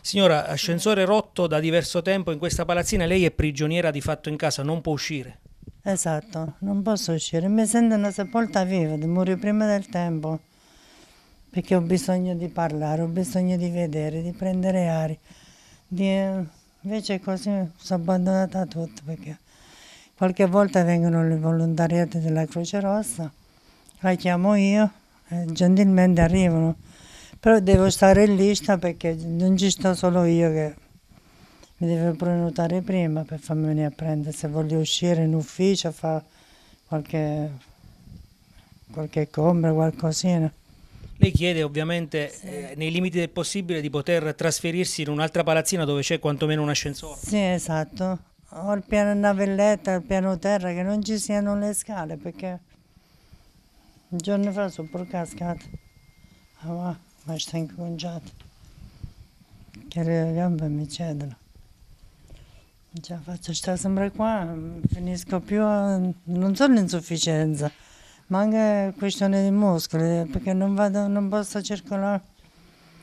Signora, ascensore rotto da diverso tempo in questa palazzina, lei è prigioniera di fatto in casa, non può uscire. Esatto, non posso uscire, mi sento una sepolta viva, devo prima del tempo, perché ho bisogno di parlare, ho bisogno di vedere, di prendere aria. Di... Invece così sono abbandonata a tutto, perché qualche volta vengono le volontariate della Croce Rossa, la chiamo io, e gentilmente arrivano però devo stare in lista perché non ci sto solo io che mi devo prenotare prima per farmi venire a prendere. Se voglio uscire in ufficio, fare qualche, qualche compra, qualcosina. Lei chiede ovviamente, sì. eh, nei limiti del possibile, di poter trasferirsi in un'altra palazzina dove c'è quantomeno un ascensore. Sì, esatto. O al piano navelletta, al piano terra, che non ci siano le scale, perché un giorno fa sono pure cascata. Ah, va baştan koncat. le gambe mi cedono Già faccio sta sempre qua, finisco più, a, non solo l'insufficienza ma anche questione di muscoli, perché non, vado, non posso circolare.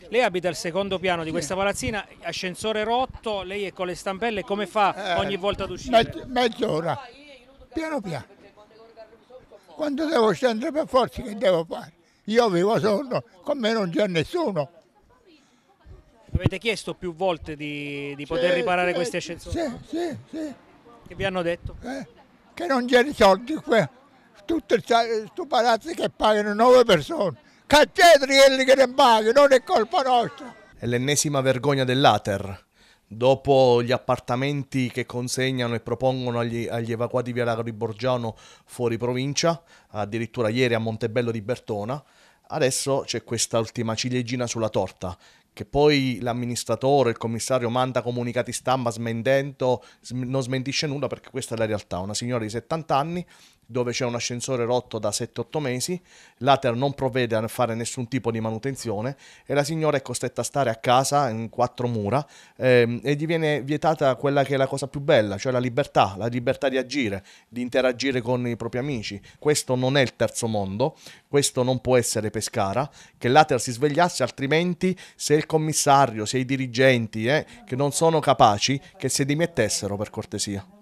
Lei abita al secondo piano di questa palazzina, ascensore rotto, lei è con le stampelle, come fa eh, ogni volta ad uscire? mezz'ora, piano piano. Quando devo scendere per forza che devo fare? io avevo sonno, con me non c'è nessuno. Avete chiesto più volte di, di poter sì, riparare sì, questi ascensori? Sì, sì, sì. Che vi hanno detto? Eh, che non c'è soldi qua, tutto questo palazzo che pagano nove persone, cacciate quelli che ne pagano, non è colpa nostra. È l'ennesima vergogna dell'Ater dopo gli appartamenti che consegnano e propongono agli, agli evacuati via Lago di Borgiano fuori provincia, addirittura ieri a Montebello di Bertona, adesso c'è questa ultima ciliegina sulla torta che poi l'amministratore, il commissario manda comunicati stampa smentendo, non smentisce nulla perché questa è la realtà. Una signora di 70 anni dove c'è un ascensore rotto da 7-8 mesi, l'Ater non provvede a fare nessun tipo di manutenzione e la signora è costretta a stare a casa in quattro mura ehm, e gli viene vietata quella che è la cosa più bella, cioè la libertà, la libertà di agire, di interagire con i propri amici. Questo non è il terzo mondo, questo non può essere Pescara, che l'Ater si svegliasse, altrimenti se il commissario, se i dirigenti eh, che non sono capaci, che si dimettessero per cortesia.